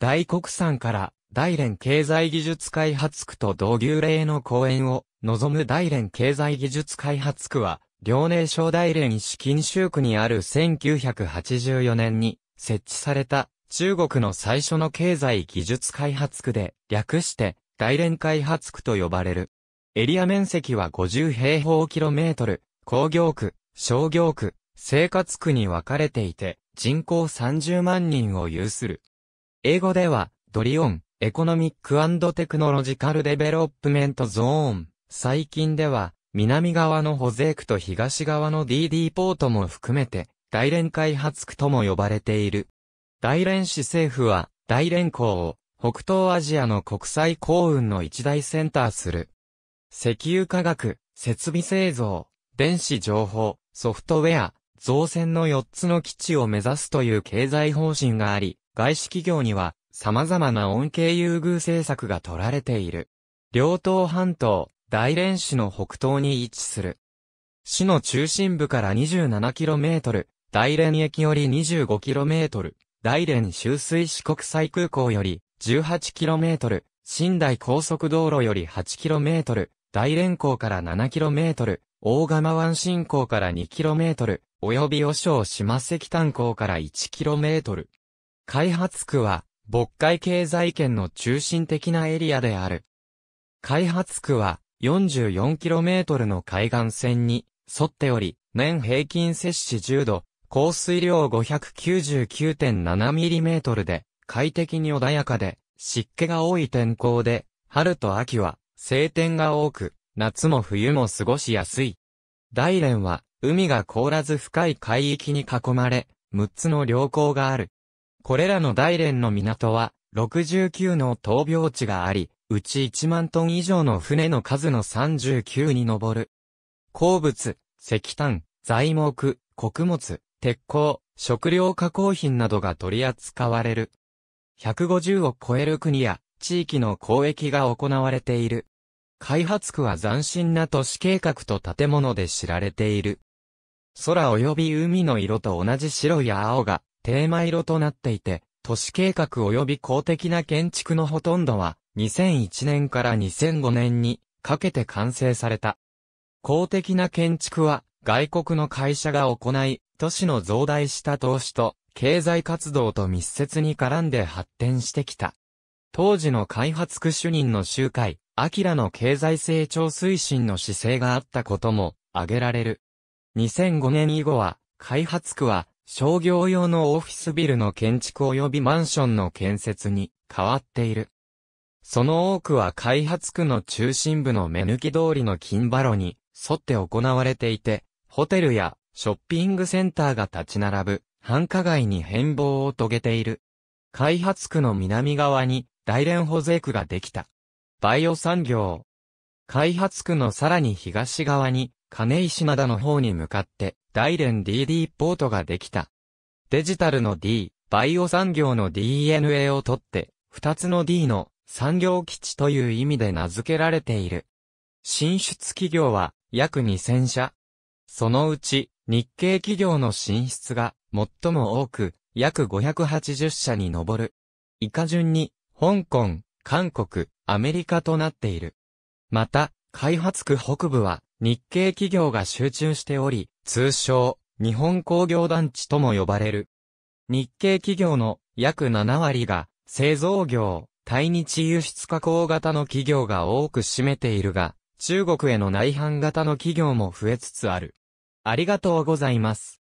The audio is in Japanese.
大国山から大連経済技術開発区と同牛霊の公園を望む大連経済技術開発区は、遼寧省大連市金州区にある1984年に設置された中国の最初の経済技術開発区で、略して大連開発区と呼ばれる。エリア面積は50平方キロメートル、工業区、商業区、生活区に分かれていて、人口30万人を有する。英語では、ドリオン、エコノミックテクノロジカルデベロップメントゾーン。最近では、南側のホゼークと東側の DD ポートも含めて、大連開発区とも呼ばれている。大連市政府は、大連港を、北東アジアの国際幸運の一大センターする。石油化学、設備製造、電子情報、ソフトウェア、造船の4つの基地を目指すという経済方針があり、外資企業には様々な恩恵優遇政策が取られている。両島半島、大連市の北東に位置する。市の中心部から 27km、大連駅より 25km、大連周水市国際空港より 18km、新大高速道路より 8km、大連港から 7km、大釜湾新港から 2km、及び和尚島石炭港から 1km。開発区は、渤海経済圏の中心的なエリアである。開発区は、44km の海岸線に沿っており、年平均摂氏10度、降水量 599.7mm で、快適に穏やかで、湿気が多い天候で、春と秋は晴天が多く、夏も冬も過ごしやすい。大連は、海が凍らず深い海域に囲まれ、6つの良港がある。これらの大連の港は、69の闘病地があり、うち1万トン以上の船の数の39に上る。鉱物、石炭、材木、穀物、鉄鋼、食料加工品などが取り扱われる。150を超える国や地域の交易が行われている。開発区は斬新な都市計画と建物で知られている。空及び海の色と同じ白や青がテーマ色となっていて、都市計画及び公的な建築のほとんどは、2001年から2005年にかけて完成された。公的な建築は、外国の会社が行い、都市の増大した投資と、経済活動と密接に絡んで発展してきた。当時の開発区主任の集会、アキラの経済成長推進の姿勢があったことも挙げられる。2005年以後は、開発区は商業用のオフィスビルの建築及びマンションの建設に変わっている。その多くは開発区の中心部の目抜き通りの金バロに沿って行われていて、ホテルやショッピングセンターが立ち並ぶ繁華街に変貌を遂げている。開発区の南側に大連保税区ができた。バイオ産業。開発区のさらに東側に金石灘の方に向かって大連 DD ポートができた。デジタルの D、バイオ産業の DNA をとって、二つの D の産業基地という意味で名付けられている。進出企業は約2000社。そのうち日系企業の進出が最も多く約580社に上る。以下順に香港、韓国、アメリカとなっている。また、開発区北部は日系企業が集中しており、通称、日本工業団地とも呼ばれる。日系企業の約7割が製造業、対日輸出加工型の企業が多く占めているが、中国への内反型の企業も増えつつある。ありがとうございます。